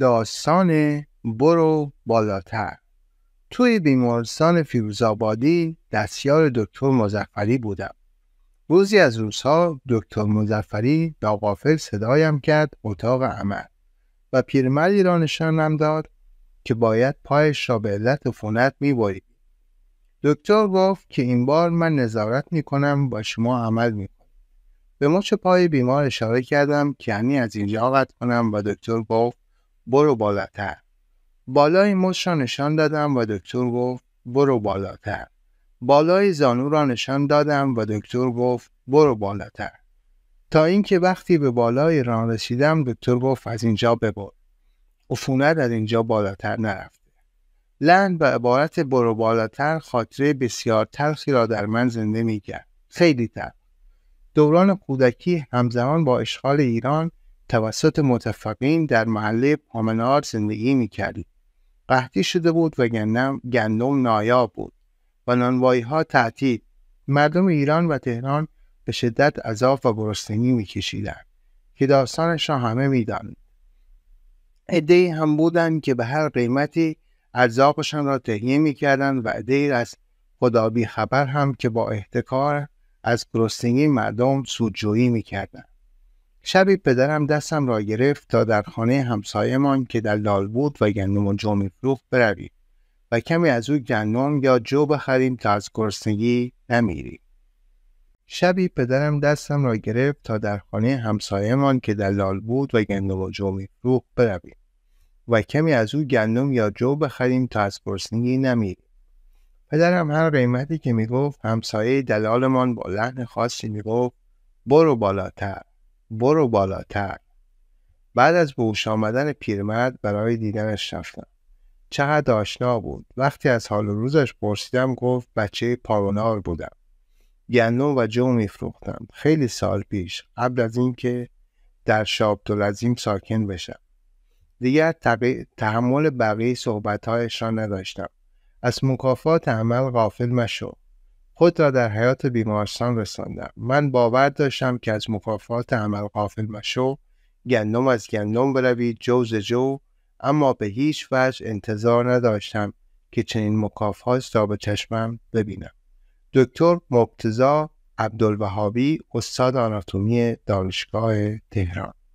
داستان برو بالاتر توی بیمارستان فیروزآبادی دستیار دکتر مزفری بودم روزی از روزها دکتر مزفری ناقافل صدایم کرد اتاق عمل و پیرمردی را نشانم داد که باید پایش را به علت می میبرید دکتر گفت که این بار من نظارت میکنم با شما عمل کنم به مچ پای بیمار اشاره کردم که یعنی از اینجا قطع کنم و دکتر گفت برو بالاتر بالای مش را نشان دادم و دکتر گفت برو بالاتر بالای زانو را نشان دادم و دکتر گفت برو بالاتر تا اینکه وقتی به بالای ران رسیدم دکتر گفت از اینجا ببر عفونت از اینجا بالاتر نرفته لند به عبارت برو بالاتر خاطره بسیار تلخی را در من زنده می خیلی تلخ دوران کودکی همزمان با اشغال ایران توسط متفقین در محله پامنار زندگی میکردیم قحطی شده بود و گندم, گندم نایاب بود و نانوایی ها تعطیل مردم ایران و تهران به شدت عذاب و گرسنگی میکشیدند که داستانش را همه میدانید عدهای هم بودند که به هر قیمتی عذابشان را تهیه میکردند و عدهای از خدا خبر هم که با احتکار از گرسنگی مردم سودجویی میکردند شبی پدرم دستم را گرفت تا در خانه همسایمان که در لال بود و گندم و جو میفروخت برویم و کمی از او گندم یا جو بخریم تا از گرسنگی نمیریم شبی پدرم دستم را گرفت تا در خانه همسایمان که در لال بود و گندم و جو میفروخت برویم و کمی از او گندم یا جو بخریم تا از گرسنگی نمیریم پدرم هر قیمتی که میگفت همسایه دلالمان با لحن خاصی میگفت برو بالاتر برو بالاتر بعد از بهوش آمدن پیرمرد برای دیدنش رفتم چقدر آشنا بود وقتی از حال روزش پرسیدم گفت بچه پارونار بودم گندم و جو میفروختم خیلی سال پیش قبل از اینکه در شابدالعظیم ساکن بشم دیگر تحمل بقیه صحبتهایش را نداشتم از مکافات عمل غافل مشو خود را در حیات بیمارستان رساندم من باور داشتم که از مکافات عمل قافل مشو گندم از گندم بروید جوز جو اما به هیچ وجه انتظار نداشتم که چنین مکافات را به چشمم ببینم دکتر مبتزا عبدالوهابی استاد آناتومی دانشگاه تهران